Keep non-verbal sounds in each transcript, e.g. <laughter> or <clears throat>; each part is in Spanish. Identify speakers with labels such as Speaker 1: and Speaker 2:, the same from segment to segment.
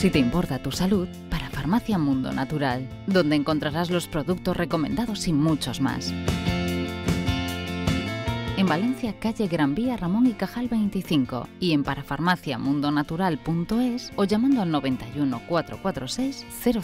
Speaker 1: Si te importa tu salud, para Farmacia Mundo Natural, donde encontrarás los productos recomendados y muchos más. En Valencia, calle Gran Vía Ramón y Cajal 25 y en parafarmaciamundonatural.es o llamando al 91 446 0000.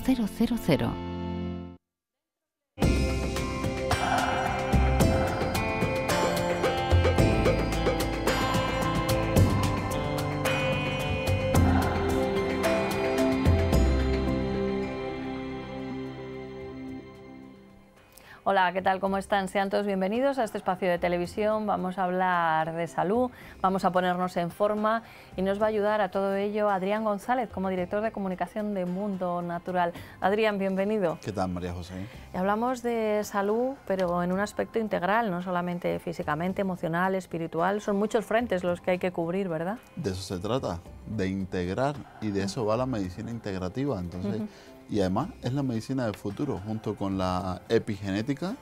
Speaker 2: Hola, ¿qué tal? ¿Cómo están? Sean todos bienvenidos a este espacio de televisión. Vamos a hablar de salud, vamos a ponernos en forma y nos va a ayudar a todo ello Adrián González como director de comunicación de Mundo Natural. Adrián, bienvenido.
Speaker 3: ¿Qué tal, María José?
Speaker 2: Hablamos de salud, pero en un aspecto integral, no solamente físicamente, emocional, espiritual. Son muchos frentes los que hay que cubrir, ¿verdad?
Speaker 3: De eso se trata, de integrar y de eso va la medicina integrativa. Entonces, y además es la medicina del futuro, junto con la epigenética.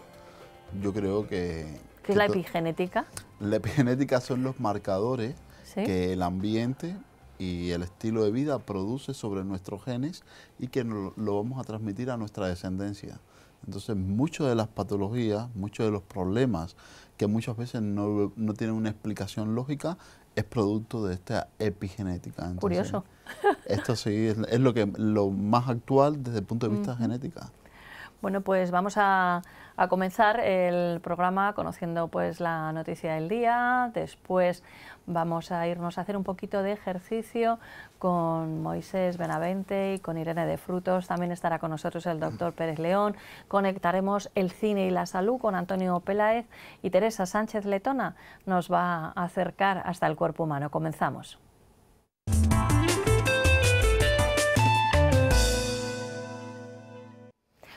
Speaker 3: Yo creo que... ¿Qué es la
Speaker 2: epigenética?
Speaker 3: La epigenética son los marcadores que el ambiente y el estilo de vida produce sobre nuestros genes y que lo vamos a transmitir a nuestra descendencia. Entonces, muchas de las patologías, muchos de los problemas que muchas veces no, tienen una explicación lógica, es producto de esta epigenética. Curioso. Esto sí, es, lo, que, lo más actual desde el punto de vista genético. genética.
Speaker 2: Bueno, pues vamos a, a, comenzar el programa conociendo pues la noticia del día, después vamos a irnos a hacer un poquito de ejercicio con Moisés Benavente y con Irene de Frutos, también estará con nosotros el doctor <clears throat> Pérez León, conectaremos el cine y la salud con Antonio Peláez y Teresa Sánchez Letona nos va a acercar hasta el cuerpo humano. Comenzamos.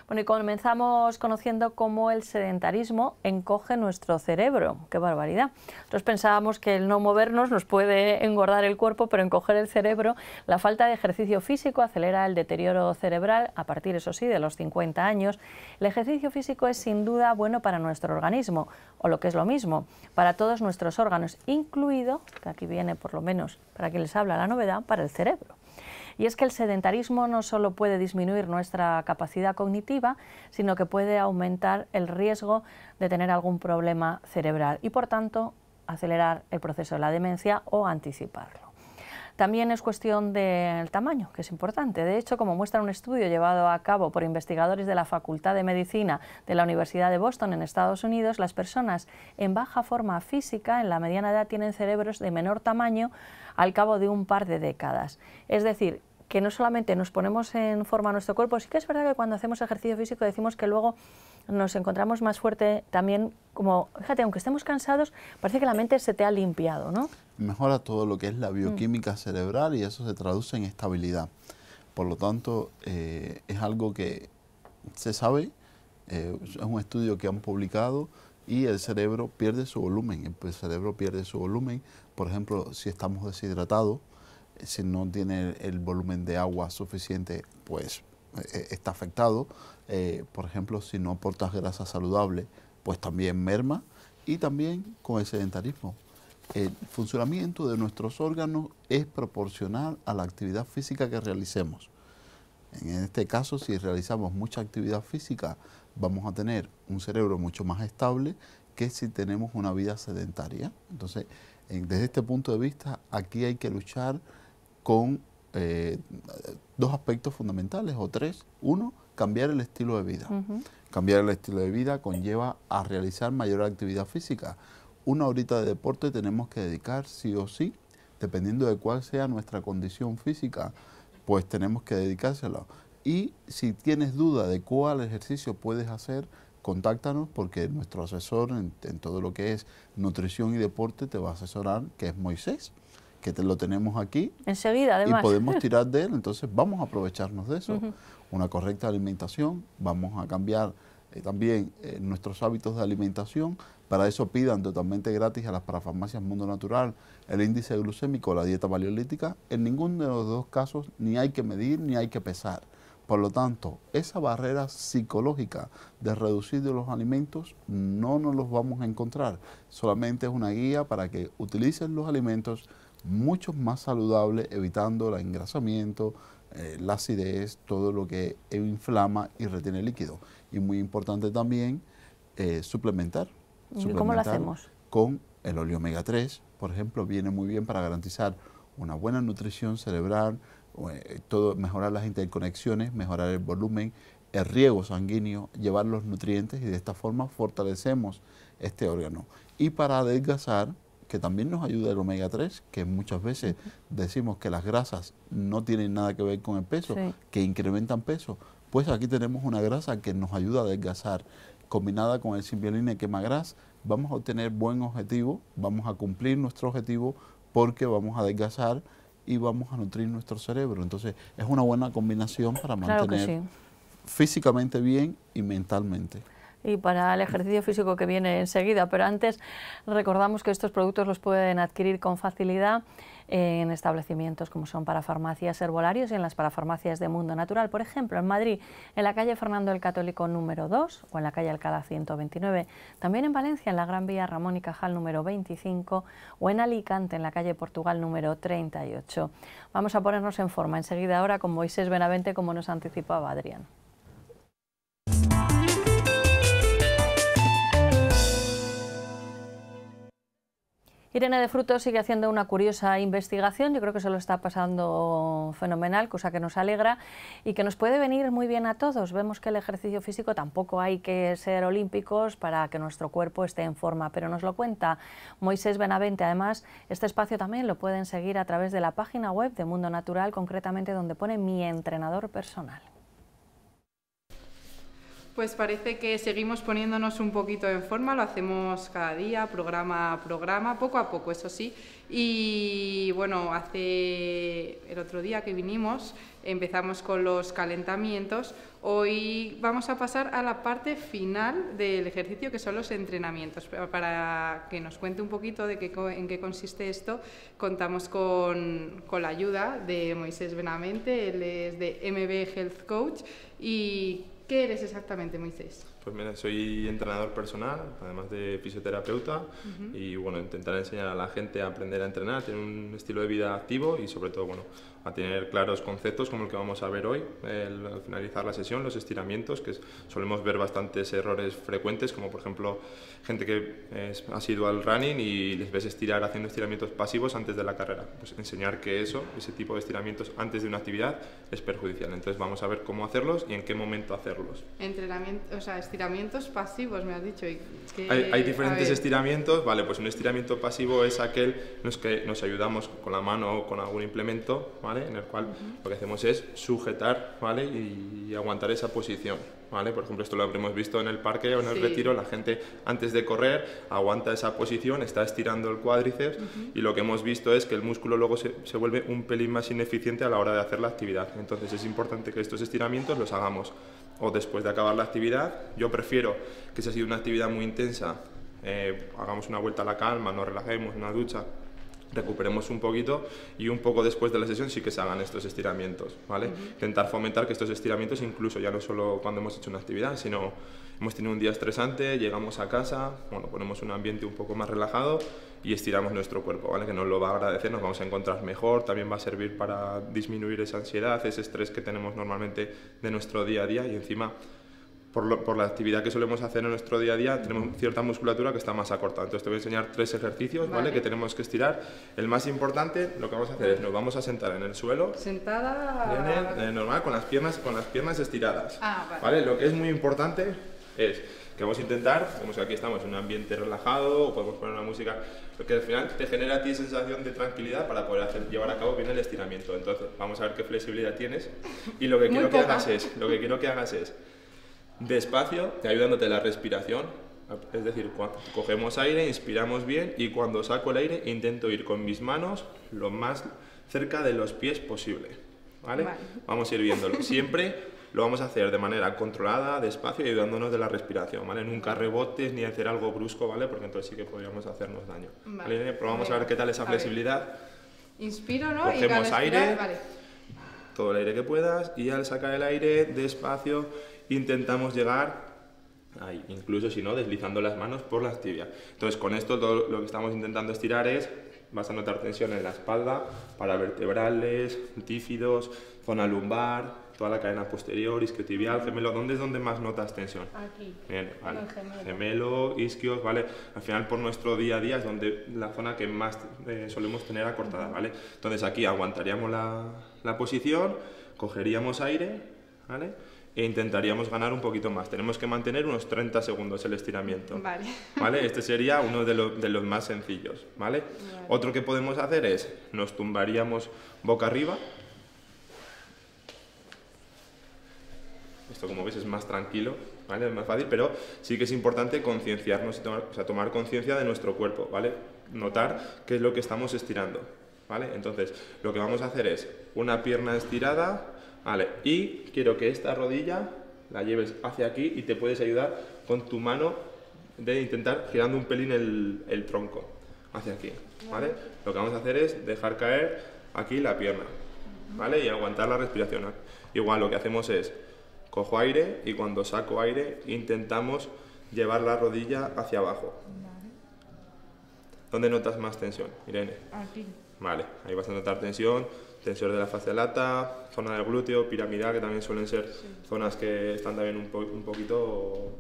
Speaker 2: Bueno, y comenzamos conociendo cómo el sedentarismo encoge nuestro cerebro. ¡Qué barbaridad! Nosotros pensábamos que el no movernos nos puede engordar el cuerpo, pero encoger el cerebro, la falta de ejercicio físico acelera el deterioro cerebral, a partir, eso sí, de los 50 años. El ejercicio físico es sin duda bueno para nuestro organismo, o lo que es lo mismo, para todos nuestros órganos, incluido, que aquí viene por lo menos para que les habla la novedad, para el cerebro. Y es que el sedentarismo no solo puede disminuir nuestra capacidad cognitiva, sino que puede aumentar el riesgo de tener algún problema cerebral y, por tanto, acelerar el proceso de la demencia o anticiparlo. También es cuestión del tamaño, que es importante. De hecho, como muestra un estudio llevado a cabo por investigadores de la Facultad de Medicina de la Universidad de Boston en Estados Unidos, las personas en baja forma física, en la mediana edad, tienen cerebros de menor tamaño al cabo de un par de décadas. Es decir, que no solamente nos ponemos en forma nuestro cuerpo, sí que es verdad que cuando hacemos ejercicio físico decimos que luego nos encontramos más fuerte también, como, fíjate, aunque estemos cansados, parece que la mente se te ha limpiado, ¿no?
Speaker 3: Mejora todo lo que es la bioquímica mm. cerebral y eso se traduce en estabilidad. Por lo tanto, eh, es algo que se sabe, eh, es un estudio que han publicado y el cerebro pierde su volumen, el cerebro pierde su volumen, por ejemplo, si estamos deshidratados, si no tiene el volumen de agua suficiente, pues eh, eh, está afectado. Eh, por ejemplo, si no aportas grasa saludable, pues también merma. Y también con el sedentarismo. El funcionamiento de nuestros órganos es proporcional a la actividad física que realicemos. En este caso, si realizamos mucha actividad física, vamos a tener un cerebro mucho más estable que si tenemos una vida sedentaria. Entonces, desde este punto de vista, aquí hay que luchar con eh, dos aspectos fundamentales o tres. Uno, cambiar el estilo de vida. Cambiar el estilo de vida conlleva a realizar mayor actividad física. Una horita de deporte tenemos que dedicar sí o sí, dependiendo de cuál sea nuestra condición física, pues tenemos que dedicárselo. Y si tienes duda de cuál ejercicio puedes hacer, contáctanos porque nuestro asesor en todo lo que es nutrición y deporte te va a asesorar, que es Moisés que lo tenemos aquí.
Speaker 2: Enseguida, además. Y podemos <laughs> tirar
Speaker 3: de él, entonces vamos a aprovecharnos de eso. Una correcta alimentación, vamos a cambiar eh, también eh, nuestros hábitos de alimentación. Para eso pidan totalmente gratis a las parafarmacias Mundo Natural el índice glucémico, o la dieta paleolítica. En ninguno de los dos casos ni hay que medir ni hay que pesar. Por lo tanto, esa barrera psicológica de reducir de los alimentos no nos los vamos a encontrar. Solamente es una guía para que utilicen los alimentos mucho más saludable, evitando el engrasamiento, eh, la acidez, todo lo que inflama y retiene líquido. Y muy importante también eh, suplementar. ¿Y cómo lo hacemos? Con el óleo omega 3, por ejemplo, viene muy bien para garantizar una buena nutrición cerebral, eh, mejorar las interconexiones, mejorar el volumen, el riego sanguíneo, llevar los nutrientes y de esta forma fortalecemos este órgano. Y para adelgazar, que también nos ayuda el omega 3, que muchas veces decimos que las grasas no tienen nada que ver con el peso, que incrementan peso. Pues aquí tenemos una grasa que nos ayuda a adelgazar. Combinada con el simbiolín y quemagras, vamos a obtener buen objetivo, vamos a cumplir nuestro objetivo porque vamos a adelgazar y vamos a nutrir nuestro cerebro. Entonces, es una buena combinación para mantener físicamente bien y mentalmente
Speaker 2: y para el ejercicio físico que viene enseguida. Pero antes recordamos que estos productos los pueden adquirir con facilidad en establecimientos como son para farmacias herbolarios y en las farmacias de Mundo Natural. Por ejemplo, en Madrid, en la calle Fernando el Católico número 2 o en la calle Alcalá 129. También en Valencia, en la Gran Vía Ramón y Cajal número 25 o en Alicante, en la calle Portugal número 38. Vamos a ponernos en forma enseguida ahora con Moisés Benavente, como nos anticipaba Adrián. Irene de Frutos sigue haciendo una curiosa investigación, yo creo que se lo está pasando fenomenal, cosa que nos alegra y que nos puede venir muy bien a todos. Vemos que el ejercicio físico tampoco hay que ser olímpicos para que nuestro cuerpo esté en forma, pero nos lo cuenta Moisés Benavente. Además, este espacio también lo pueden seguir a través de la página web de Mundo Natural, concretamente donde pone mi entrenador personal.
Speaker 1: Pues parece que seguimos poniéndonos un poquito en forma, lo hacemos cada día, programa a programa, poco a poco, eso sí. Y bueno, hace el otro día que vinimos empezamos con los calentamientos. Hoy vamos a pasar a la parte final del ejercicio, que son los entrenamientos. Para que nos cuente un poquito de qué, en qué consiste esto, contamos con, la ayuda de Moisés Benamente, él es de MB Health Coach y ¿Qué eres exactamente, Moisés?
Speaker 4: Pues mira, soy entrenador personal, además de fisioterapeuta, y bueno, intentar enseñar a la gente a aprender a entrenar, tener un estilo de vida activo y sobre todo, bueno, a tener claros conceptos como el que vamos a ver hoy al finalizar la sesión, los estiramientos, que solemos ver bastantes errores frecuentes, como por ejemplo gente que ha sido al running y les ves estirar haciendo estiramientos pasivos antes de la carrera. Pues enseñar que eso, ese tipo de estiramientos antes de una actividad es perjudicial. Entonces vamos a ver cómo hacerlos y en qué momento hacerlos.
Speaker 1: Entrenamiento, o sea, estiramientos pasivos, me has dicho. hay, diferentes
Speaker 4: estiramientos, vale, pues un estiramiento pasivo es aquel en el que nos ayudamos con la mano o con algún implemento, ¿vale? En el cual lo que hacemos es sujetar, ¿vale? Y, aguantar esa posición, ¿vale? Por ejemplo, esto lo habremos visto en el parque o en el retiro, la gente antes de correr aguanta esa posición, está estirando el cuádriceps y lo que hemos visto es que el músculo luego se, vuelve un pelín más ineficiente a la hora de hacer la actividad. Entonces es importante que estos estiramientos los hagamos o después de acabar la actividad. Yo prefiero que si ha sido una actividad muy intensa, eh, hagamos una vuelta a la calma, nos relajemos, una ducha, recuperemos un poquito y un poco después de la sesión sí que se hagan estos estiramientos, ¿vale? Intentar fomentar que estos estiramientos, incluso ya no solo cuando hemos hecho una actividad, sino hemos tenido un día estresante, llegamos a casa, bueno, ponemos un ambiente un poco más relajado y estiramos nuestro cuerpo, ¿vale? Que nos lo va a agradecer, nos vamos a encontrar mejor, también va a servir para disminuir esa ansiedad, ese estrés que tenemos normalmente de nuestro día a día y encima por, la actividad que solemos hacer en nuestro día a día, tenemos cierta musculatura que está más acortada. Entonces te voy a enseñar tres ejercicios vale. que tenemos que estirar. El más importante, lo que vamos a hacer es nos vamos a sentar en el suelo.
Speaker 1: Sentada.
Speaker 4: normal, con las piernas, con las piernas estiradas.
Speaker 1: Ah, vale. Lo
Speaker 4: que es muy importante es que vamos a intentar, como que aquí estamos en un ambiente relajado o podemos poner una música, porque al final te genera a ti sensación de tranquilidad para poder hacer, llevar a cabo bien el estiramiento. Entonces, vamos a ver qué flexibilidad tienes y lo que quiero que hagas es, lo que quiero que hagas es despacio, ayudándote la respiración. Es decir, cogemos aire, inspiramos bien y cuando saco el aire intento ir con mis manos lo más cerca de los pies posible. ¿vale? Vamos a ir viéndolo. Siempre lo vamos a hacer de manera controlada, despacio ayudándonos de la respiración, ¿vale? Nunca rebotes ni hacer algo brusco, ¿vale? Porque entonces sí que podríamos hacernos daño. Vale. Probamos a ver. qué tal esa flexibilidad.
Speaker 1: Inspiro, ¿no? Cogemos y aire,
Speaker 4: todo el aire que puedas y al sacar el aire despacio intentamos llegar ahí, incluso si no, deslizando las manos por las tibias. Entonces con esto todo lo que estamos intentando estirar es, vas a notar tensión en la espalda, para vertebrales, tífidos, zona lumbar, toda la cadena posterior, isquiotibial, gemelo, ¿dónde es donde más notas tensión? Aquí. Bien, vale. Gemelo. isquios, ¿vale? Al final por nuestro día a día es donde la zona que más eh, solemos tener acortada, ¿vale? Entonces aquí aguantaríamos la, la posición, cogeríamos aire, ¿vale? e intentaríamos ganar un poquito más. Tenemos que mantener unos 30 segundos el estiramiento. <laughs> Vale. Este sería uno de, los más sencillos, ¿vale? Otro que podemos hacer es, nos tumbaríamos boca arriba. Esto como veis es más tranquilo, ¿vale? Es más fácil, pero sí que es importante concienciarnos y tomar, o sea, tomar conciencia de nuestro cuerpo, ¿vale? Notar qué es lo que estamos estirando, ¿vale? Entonces, lo que vamos a hacer es una pierna estirada, y quiero que esta rodilla la lleves hacia aquí y te puedes ayudar con tu mano de intentar girando un pelín el, tronco hacia aquí, ¿vale? Lo que vamos a hacer es dejar caer aquí la pierna, ¿vale? Y aguantar la respiración. Igual lo que hacemos es cojo aire y cuando saco aire intentamos llevar la rodilla hacia abajo. ¿Dónde notas más tensión, Irene? Aquí. Vale, ahí vas a notar tensión tensor de la fascia lata, zona del glúteo, piramidal, que también suelen ser zonas que están también un, poquito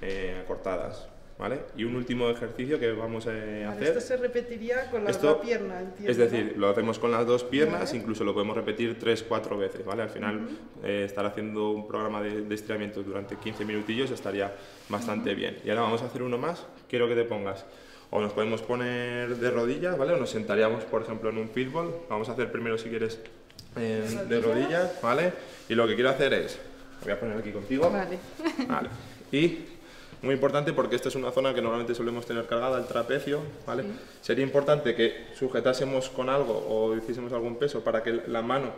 Speaker 4: eh, acortadas. ¿Vale? Y un último ejercicio que vamos eh, a hacer. Esto se
Speaker 1: repetiría con las dos piernas, Es decir,
Speaker 4: lo hacemos con las dos piernas, incluso lo podemos repetir tres, cuatro veces, ¿vale? Al final, eh, estar haciendo un programa de, de, estiramiento durante 15 minutillos estaría bastante bien. Y ahora vamos a hacer uno más. Quiero que te pongas o nos podemos poner de rodillas, ¿vale? O nos sentaríamos, por ejemplo, en un pitbull. Vamos a hacer primero, si quieres, em, de rodillas, ¿vale? Y lo que quiero hacer es... voy a poner aquí contigo.
Speaker 1: Vale. <laughs> Vale.
Speaker 4: Y muy importante porque esta es una zona que normalmente solemos tener cargada, el trapecio, ¿vale? Sería importante que sujetásemos con algo o hiciésemos algún peso para que la mano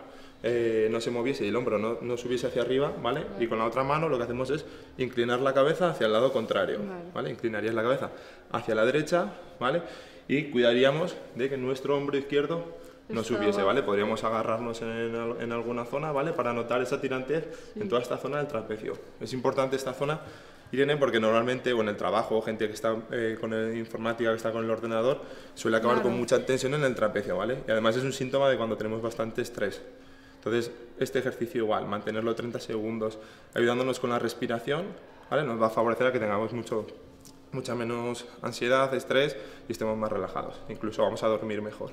Speaker 4: eh, no se moviese y el hombro no, no, subiese hacia arriba, ¿vale? Y con la otra mano lo que hacemos es inclinar la cabeza hacia el lado contrario, ¿vale? Inclinarías la cabeza hacia la derecha, ¿vale? Y cuidaríamos de que nuestro hombro izquierdo no subiese, ¿vale? Podríamos agarrarnos en, alguna zona, ¿vale? Para notar esa tirantez en toda esta zona del trapecio. Es importante esta zona, Irene, porque normalmente bueno, en el trabajo, gente que está eh, con informática, que está con el ordenador, suele acabar con mucha tensión en el trapecio, ¿vale? Y además es un síntoma de cuando tenemos bastante estrés. Entonces, este ejercicio igual, mantenerlo 30 segundos, ayudándonos con la respiración, ¿vale? Nos va a favorecer a que tengamos mucho, mucha menos ansiedad, estrés y estemos más relajados. Incluso vamos a dormir mejor.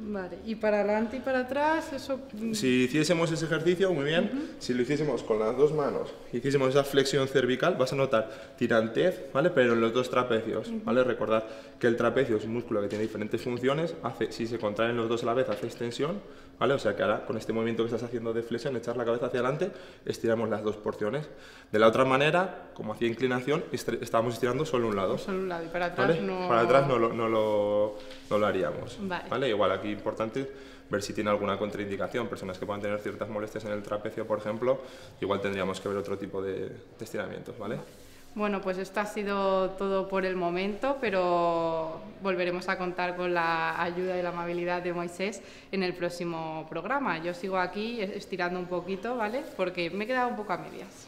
Speaker 1: Vale, y para adelante y para atrás, eso... Mm. Si
Speaker 4: hiciésemos ese ejercicio, muy bien, si lo hiciésemos con las dos manos, hiciésemos esa flexión cervical, vas a notar tirantez, ¿vale? Pero en los dos trapecios, ¿vale? Recordad que el trapecio es un músculo que tiene diferentes funciones, hace, si se contraen los dos a la vez hace extensión, ¿vale? O sea que ahora con este movimiento que estás haciendo de flexión, echar la cabeza hacia adelante, estiramos las dos porciones. De la otra manera, como hacía inclinación, estábamos estirando solo un lado. Solo
Speaker 1: un lado y para atrás no... Para atrás no
Speaker 4: lo, no lo, no lo haríamos, vale. Igual aquí importante ver si tiene alguna contraindicación. Personas que puedan tener ciertas molestias en el trapecio, por ejemplo, igual tendríamos que ver otro tipo de, de estiramientos, ¿vale?
Speaker 1: Bueno, pues esto ha sido todo por el momento, pero volveremos a contar con la ayuda y la amabilidad de Moisés en el próximo programa. Yo sigo aquí estirando un poquito, ¿vale? Porque me he quedado un poco a medias.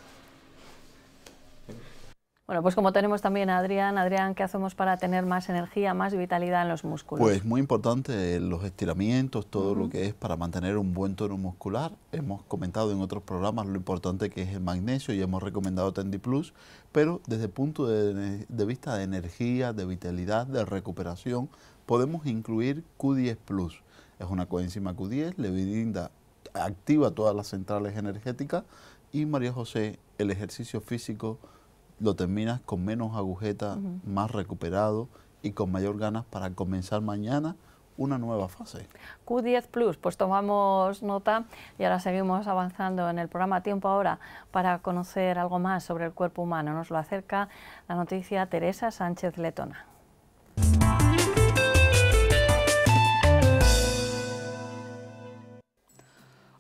Speaker 2: Bueno, pues como tenemos también a Adrián, Adrián, ¿qué hacemos para tener más energía, más vitalidad
Speaker 3: en los músculos? Pues muy importante eh, los estiramientos, todo lo que es para mantener un buen tono muscular. Hemos comentado en otros programas lo importante que es el magnesio y hemos recomendado Tendi Plus, pero desde el punto de, vista de energía, de vitalidad, de recuperación, podemos incluir Q10 Plus. Es una coenzima Q10, le activa todas las centrales energéticas y María José, el ejercicio físico lo terminas con menos agujetas, más recuperado y con mayor ganas para comenzar mañana una nueva fase.
Speaker 2: Q10 Plus, pues tomamos nota y ahora seguimos avanzando en el programa Tiempo Ahora para conocer algo más sobre el cuerpo humano. Nos lo acerca la noticia Teresa Sánchez Letona.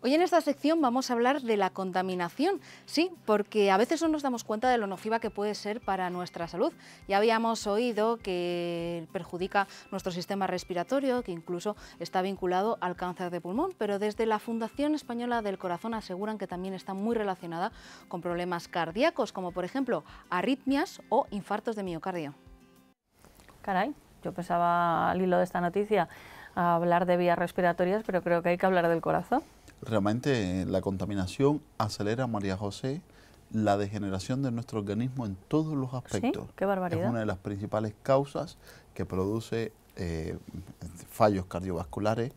Speaker 1: Hoy en esta sección vamos a hablar de la contaminación, sí, porque a veces no nos damos cuenta de lo nociva que puede ser para nuestra salud. Ya habíamos oído que perjudica nuestro sistema respiratorio, que incluso está vinculado al cáncer de pulmón, pero desde la Fundación Española del Corazón aseguran que también está muy relacionada con problemas cardíacos, como por ejemplo arritmias o infartos de miocardio. Caray, yo pensaba
Speaker 2: al hilo de esta noticia hablar de vías respiratorias, pero creo que hay que hablar del corazón.
Speaker 3: Realmente eh, la contaminación acelera, María José, la degeneración de nuestro organismo en todos los aspectos. Es una de las principales causas que produce eh, fallos cardiovasculares,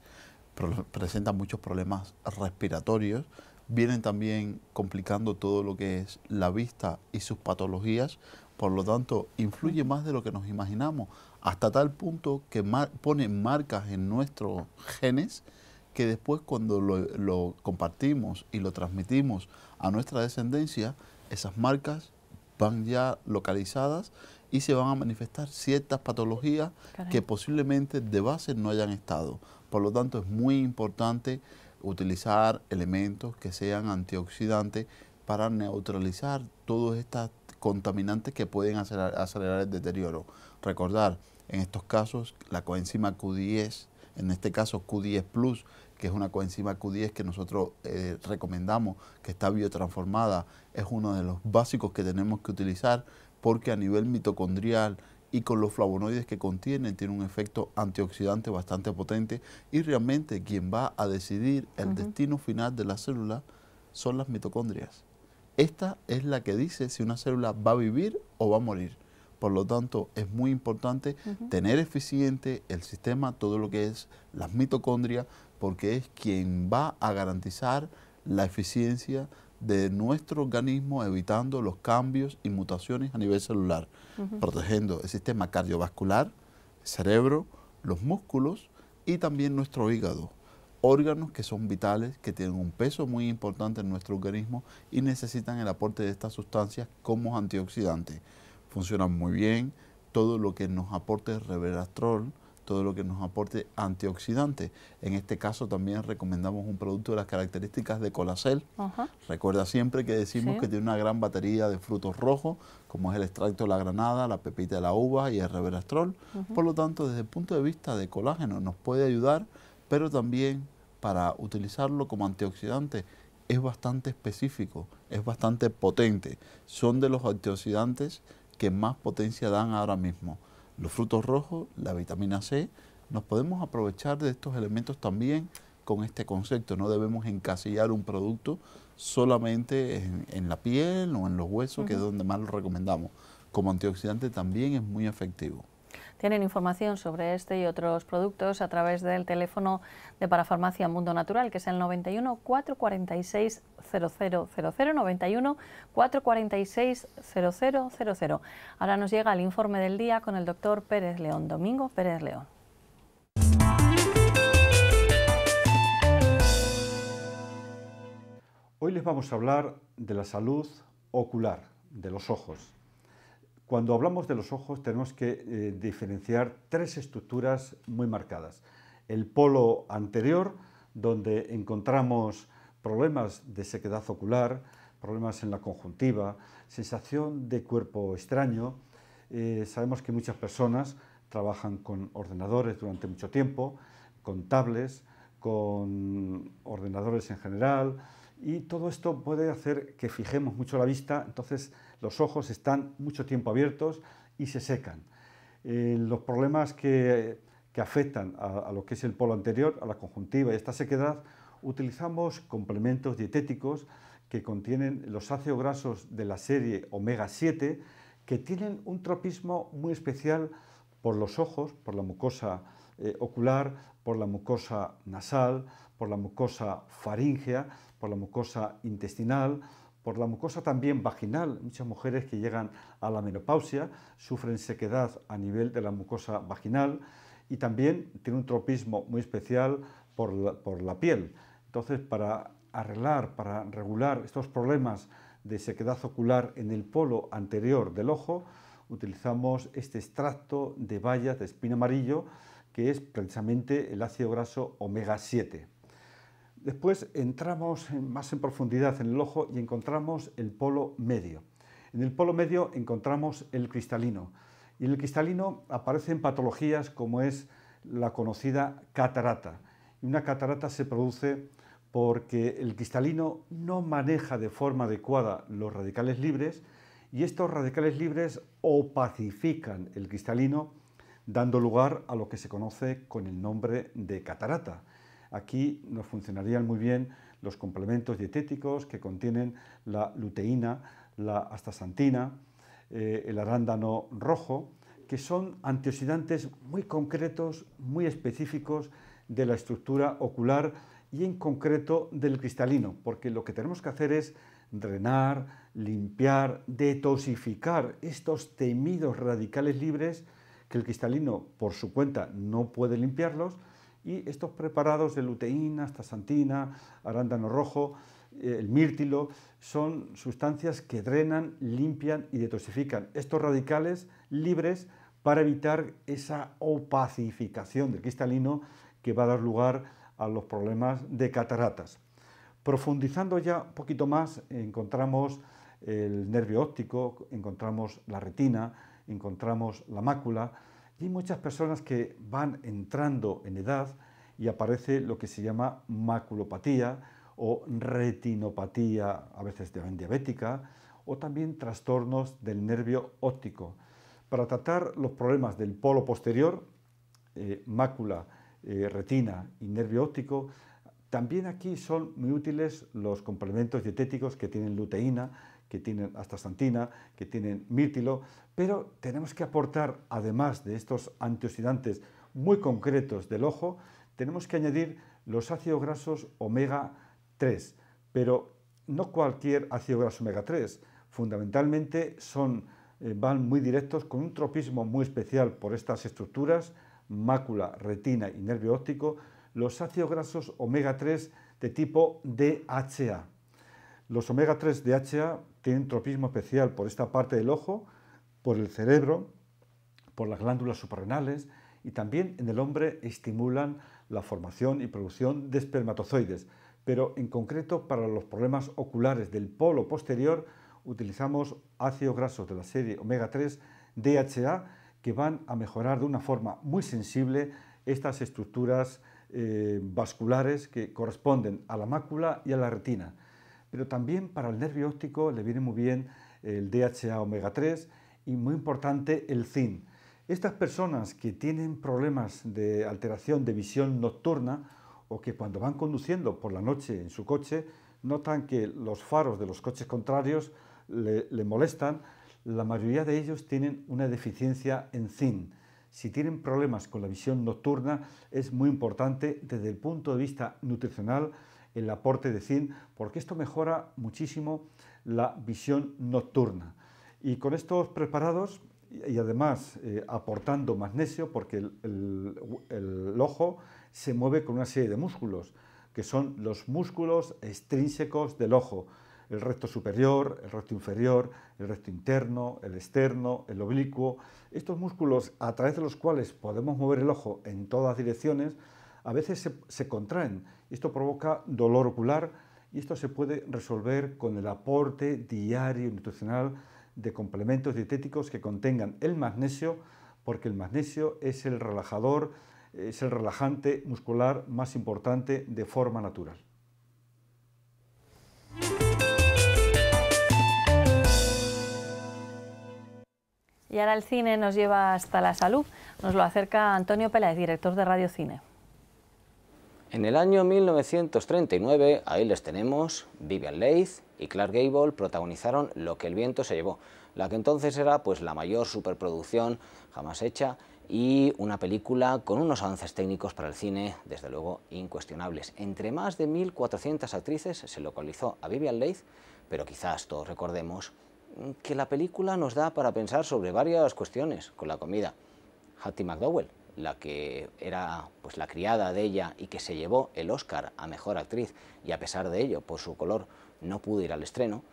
Speaker 3: presenta muchos problemas respiratorios, vienen también complicando todo lo que es la vista y sus patologías, por lo tanto, influye más de lo que nos imaginamos, hasta tal punto que pone marcas en nuestros genes que después cuando lo, compartimos y lo transmitimos a nuestra descendencia, esas marcas van ya localizadas y se van a manifestar ciertas patologías que posiblemente de base no hayan estado. Por lo tanto, es muy importante utilizar elementos que sean antioxidantes para neutralizar todos estos contaminantes que pueden acelerar, acelerar, el deterioro. Recordar, en estos casos, la coenzima Q10, en este caso Q10 Plus, que es una coenzima Q10 que nosotros eh, recomendamos, que está biotransformada, es uno de los básicos que tenemos que utilizar porque a nivel mitocondrial y con los flavonoides que contienen tiene un efecto antioxidante bastante potente y realmente quien va a decidir el destino final de la célula son las mitocondrias. Esta es la que dice si una célula va a vivir o va a morir. Por lo tanto, es muy importante tener eficiente el sistema, todo lo que es las mitocondrias, porque es quien va a garantizar la eficiencia de nuestro organismo evitando los cambios y mutaciones a nivel celular, protegiendo el sistema cardiovascular, el cerebro, los músculos y también nuestro hígado, órganos que son vitales, que tienen un peso muy importante en nuestro organismo y necesitan el aporte de estas sustancias como antioxidantes. Funcionan muy bien, todo lo que nos aporte el reveratrol, todo lo que nos aporte antioxidante. En este caso también recomendamos un producto de las características de Colacel. Recuerda siempre que decimos que tiene una gran batería de frutos rojos, como es el extracto de la granada, la pepita de la uva y el reverastrol. Por lo tanto, desde el punto de vista de colágeno nos puede ayudar, pero también para utilizarlo como antioxidante es bastante específico, es bastante potente. Son de los antioxidantes que más potencia dan ahora mismo los frutos rojos, la vitamina C, nos podemos aprovechar de estos elementos también con este concepto. No debemos encasillar un producto solamente en, la piel o en los huesos, que es donde más lo recomendamos. Como antioxidante también es muy efectivo
Speaker 2: tienen información sobre este y otros productos a través del teléfono de Parafarmacia Mundo Natural, que es el 91 446 0000 91 446 0000. Ahora nos llega el informe del día con el doctor Pérez León, Domingo Pérez León.
Speaker 5: Hoy les vamos a hablar de la salud ocular, de los ojos. Cuando hablamos de los ojos tenemos que eh, diferenciar tres estructuras muy marcadas. El polo anterior, donde encontramos problemas de sequedad ocular, problemas en la conjuntiva, sensación de cuerpo extraño. Eh, sabemos que muchas personas trabajan con ordenadores durante mucho tiempo, con tablets, con ordenadores en general, y todo esto puede hacer que fijemos mucho la vista, entonces los ojos están mucho tiempo abiertos y se secan. Eh, los problemas que, afectan a, lo que es el polo anterior, a la conjuntiva y esta sequedad, utilizamos complementos dietéticos que contienen los ácidos grasos de la serie omega 7 que tienen un tropismo muy especial por los ojos, por la mucosa eh, ocular, por la mucosa nasal, por la mucosa faríngea, por la mucosa intestinal, por la mucosa también vaginal. Muchas mujeres que llegan a la menopausia sufren sequedad a nivel de la mucosa vaginal y también tiene un tropismo muy especial por la, piel. Entonces, para arreglar, para regular estos problemas de sequedad ocular en el polo anterior del ojo, utilizamos este extracto de bayas de espino amarillo, que es precisamente el ácido graso omega 7. Después entramos más en profundidad en el ojo y encontramos el polo medio. En el polo medio encontramos el cristalino. Y en el cristalino aparecen patologías como es la conocida catarata. Y una catarata se produce porque el cristalino no maneja de forma adecuada los radicales libres y estos radicales libres opacifican el cristalino dando lugar a lo que se conoce con el nombre de catarata. Aquí nos funcionarían muy bien los complementos dietéticos que contienen la luteína, la astaxantina, eh, el arándano rojo, que son antioxidantes muy concretos, muy específicos de la estructura ocular y en concreto del cristalino, porque lo que tenemos que hacer es drenar, limpiar, detoxificar estos temidos radicales libres que el cristalino por su cuenta no puede limpiarlos, y estos preparados de luteína, astaxantina, arándano rojo, eh, el mirtilo, son sustancias que drenan, limpian y detoxifican estos radicales libres para evitar esa opacificación del cristalino que va a dar lugar a los problemas de cataratas. Profundizando ya un poquito más, encontramos el nervio óptico, encontramos la retina, encontramos la mácula, y hay muchas personas que van entrando en edad y aparece lo que se llama maculopatía o retinopatía, a veces diabética, o también trastornos del nervio óptico. Para tratar los problemas del polo posterior, eh, mácula, eh, retina y nervio óptico, también aquí son muy útiles los complementos dietéticos que tienen luteína, que tienen astaxantina, que tienen mirtilo, pero tenemos que aportar, además de estos antioxidantes muy concretos del ojo, tenemos que añadir los ácidos grasos omega 3, pero no cualquier ácido graso omega 3, fundamentalmente son, eh, van muy directos con un tropismo muy especial por estas estructuras, mácula, retina y nervio óptico, los ácidos grasos omega 3 de tipo DHA. Los omega 3 DHA tienen tropismo especial por esta parte del ojo, por el cerebro, por las glándulas suprarrenales y también en el hombre estimulan la formación y producción de espermatozoides, pero en concreto para los problemas oculares del polo posterior utilizamos ácidos grasos de la serie omega 3 DHA que van a mejorar de una forma muy sensible estas estructuras eh, vasculares que corresponden a la mácula y a la retina pero también para el nervio óptico le viene muy bien el DHA omega 3 y muy importante el zinc. Estas personas que tienen problemas de alteración de visión nocturna o que cuando van conduciendo por la noche en su coche notan que los faros de los coches contrarios le, molestan, la mayoría de ellos tienen una deficiencia en zinc. Si tienen problemas con la visión nocturna es muy importante desde el punto de vista nutricional el aporte de zinc, porque esto mejora muchísimo la visión nocturna. Y con estos preparados, y además eh, aportando magnesio, porque el, el ojo se mueve con una serie de músculos, que son los músculos extrínsecos del ojo, el recto superior, el recto inferior, el recto interno, el externo, el oblicuo. Estos músculos a través de los cuales podemos mover el ojo en todas direcciones a veces se, contraen. Esto provoca dolor ocular y esto se puede resolver con el aporte diario nutricional de complementos dietéticos que contengan el magnesio, porque el magnesio es el relajador, es el relajante muscular más importante de forma natural.
Speaker 2: Y ahora el cine nos lleva hasta la salud. Nos lo acerca Antonio Peláez, director de Radio Cine.
Speaker 6: En el año 1939, ahí les tenemos, Vivian Leith y Clark Gable protagonizaron Lo que el viento se llevó, la que entonces era pues la mayor superproducción jamás hecha y una película con unos avances técnicos para el cine, desde luego incuestionables. Entre más de 1.400 actrices se localizó a Vivian Leith, pero quizás todos recordemos que la película nos da para pensar sobre varias cuestiones con la comida. Hattie McDowell la que era pues la criada de ella y que se llevó el Oscar a mejor actriz y a pesar de ello por su color no pudo ir al estreno,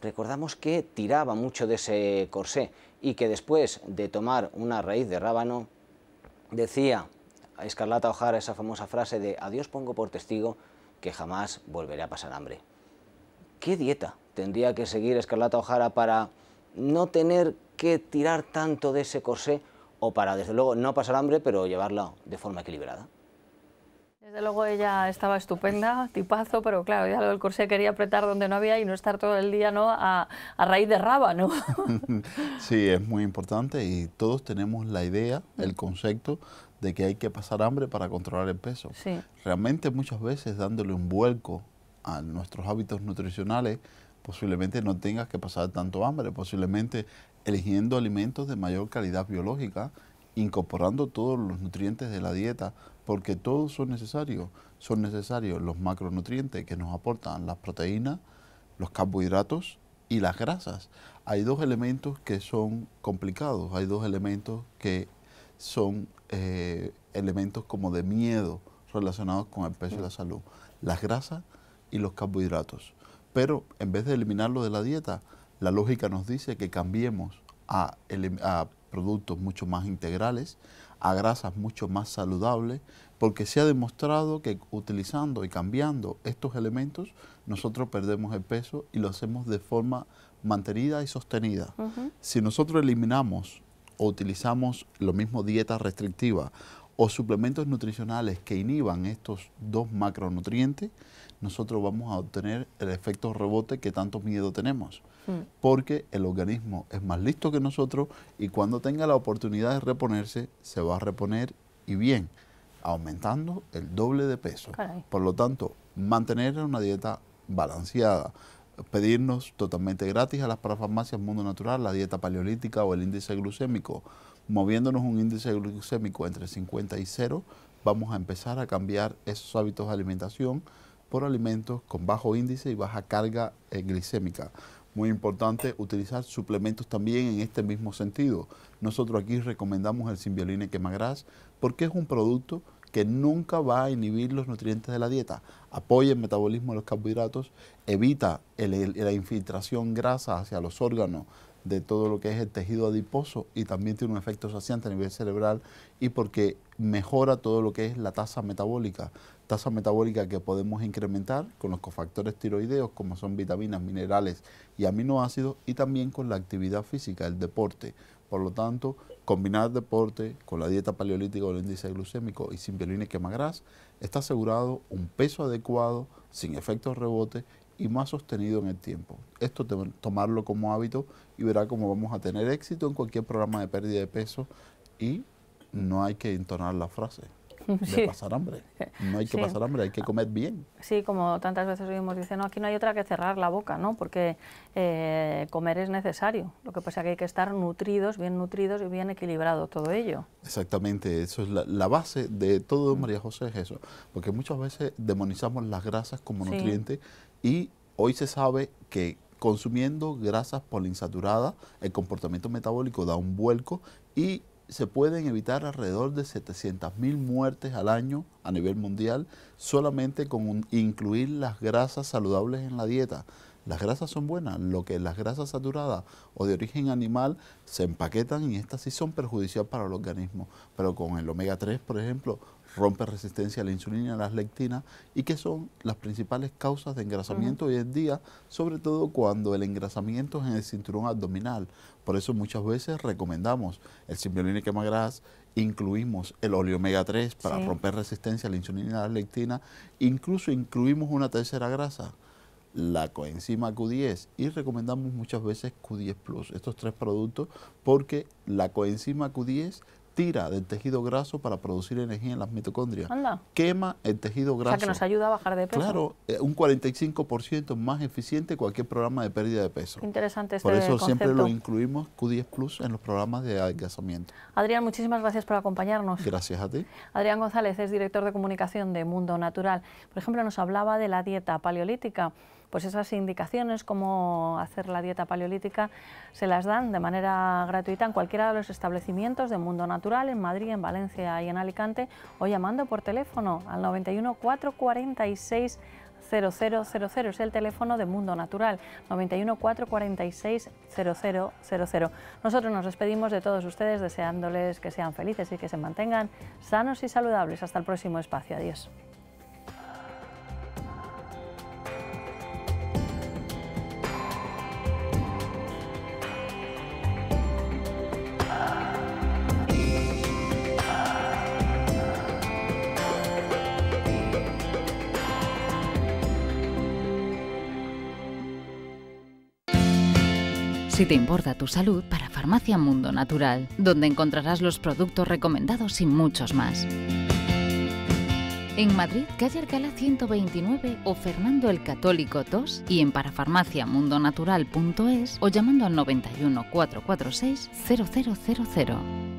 Speaker 6: recordamos que tiraba mucho de ese corsé y que después de tomar una raíz de rábano decía a Escarlata Ojara esa famosa frase de adiós pongo por testigo que jamás volveré a pasar hambre. ¿Qué dieta tendría que seguir Escarlata Ojara para no tener que tirar tanto de ese corsé o para, desde luego, no pasar hambre, pero llevarla de forma equilibrada.
Speaker 2: Desde luego ella estaba estupenda, tipazo, pero claro, ya lo del corsé quería apretar donde no había y no estar todo el día ¿no? a, raíz de raba, ¿no?
Speaker 3: <laughs> sí, es muy importante y todos tenemos la idea, el concepto de que hay que pasar hambre para controlar el peso. Realmente muchas veces dándole un vuelco a nuestros hábitos nutricionales, posiblemente no tengas que pasar tanto hambre, posiblemente eligiendo alimentos de mayor calidad biológica, incorporando todos los nutrientes de la dieta, porque todos son necesarios. Son necesarios los macronutrientes que nos aportan las proteínas, los carbohidratos y las grasas. Hay dos elementos que son complicados, hay dos elementos que son eh, elementos como de miedo relacionados con el peso y la salud, las grasas y los carbohidratos. Pero en vez de eliminarlos de la dieta, la lógica nos dice que cambiemos a, productos mucho más integrales, a grasas mucho más saludables, porque se ha demostrado que utilizando y cambiando estos elementos, nosotros perdemos el peso y lo hacemos de forma mantenida y sostenida. Si nosotros eliminamos o utilizamos lo mismo dieta restrictiva o suplementos nutricionales que inhiban estos dos macronutrientes, nosotros vamos a obtener el efecto rebote que tanto miedo tenemos. Hmm. porque el organismo es más listo que nosotros y cuando tenga la oportunidad de reponerse, se va a reponer y bien, aumentando el doble de peso. Por lo tanto, mantener una dieta balanceada, pedirnos totalmente gratis a las parafarmacias Mundo Natural la dieta paleolítica o el índice glucémico, moviéndonos un índice glucémico entre 50 y 0, vamos a empezar a cambiar esos hábitos de alimentación por alimentos con bajo índice y baja carga eh, glicémica muy importante utilizar suplementos también en este mismo sentido. Nosotros aquí recomendamos el Simbioline Quemagras porque es un producto que nunca va a inhibir los nutrientes de la dieta. Apoya el metabolismo de los carbohidratos, evita la infiltración grasa hacia los órganos de todo lo que es el tejido adiposo y también tiene un efecto saciante a nivel cerebral y porque mejora todo lo que es la tasa metabólica, tasa metabólica que podemos incrementar con los cofactores tiroideos como son vitaminas, minerales y aminoácidos y también con la actividad física, el deporte. Por lo tanto, combinar deporte con la dieta paleolítica o el índice glucémico y sin violín y quemagras está asegurado un peso adecuado, sin efectos rebote y más sostenido en el tiempo. Esto tomarlo como hábito y verá cómo vamos a tener éxito en cualquier programa de pérdida de peso y no hay que entonar la frase de <laughs> pasar hambre. No hay que pasar hambre, hay que comer bien.
Speaker 2: Sí, como tantas veces oímos, dicen, no, aquí no hay otra que cerrar la boca, ¿no? Porque eh, comer es necesario. Lo que pasa es que hay que estar nutridos, bien nutridos y bien equilibrado todo ello.
Speaker 3: Exactamente, eso es la, base de todo, María José, es eso. Porque muchas veces demonizamos las grasas como nutrientes y hoy se sabe que consumiendo grasas poliinsaturadas, el comportamiento metabólico da un vuelco y se pueden evitar alrededor de 700.000 muertes al año a nivel mundial solamente con incluir las grasas saludables en la dieta. Las grasas son buenas, lo que las grasas saturadas o de origen animal se empaquetan y estas sí son perjudiciales para el organismo, pero con el omega 3, por ejemplo, rompe resistencia a la insulina, a las lectinas, y que son las principales causas de engrasamiento hoy en día, sobre todo cuando el engrasamiento es en el cinturón abdominal. Por eso muchas veces recomendamos el quema gras, incluimos el omega 3 para romper resistencia a la insulina y a la lectinas, incluso incluimos una tercera grasa, la coenzima Q10 y recomendamos muchas veces Q10 Plus, estos tres productos, porque la coenzima Q10 tira del tejido graso para producir energía en las mitocondrias. Anda. Quema el tejido graso. O sea, que nos
Speaker 2: ayuda a bajar de peso. Claro,
Speaker 3: eh, un 45% más eficiente que cualquier programa de pérdida de peso.
Speaker 2: interesante este Por eso siempre lo
Speaker 3: incluimos Q10 Plus en los programas de adelgazamiento.
Speaker 2: Adrián, muchísimas gracias por acompañarnos.
Speaker 3: Gracias a ti.
Speaker 2: Adrián González es director de comunicación de Mundo Natural. Por ejemplo, nos hablaba de la dieta paleolítica pues esas indicaciones, cómo hacer la dieta paleolítica, se las dan de manera gratuita en cualquiera de los establecimientos de Mundo Natural, en Madrid, en Valencia y en Alicante, o llamando por teléfono al 91 446 0000 es el teléfono de Mundo Natural, 91 446 0000. Nosotros nos despedimos de todos ustedes deseándoles que sean felices y que se mantengan sanos y saludables. Hasta el próximo espacio. Adiós.
Speaker 1: te importa tu salud, para Farmacia Mundo Natural, donde encontrarás los productos recomendados y muchos más. En Madrid, calle Alcalá 129 o Fernando el Católico 2 y en parafarmaciamundonatural.es o llamando al 91 446 0000.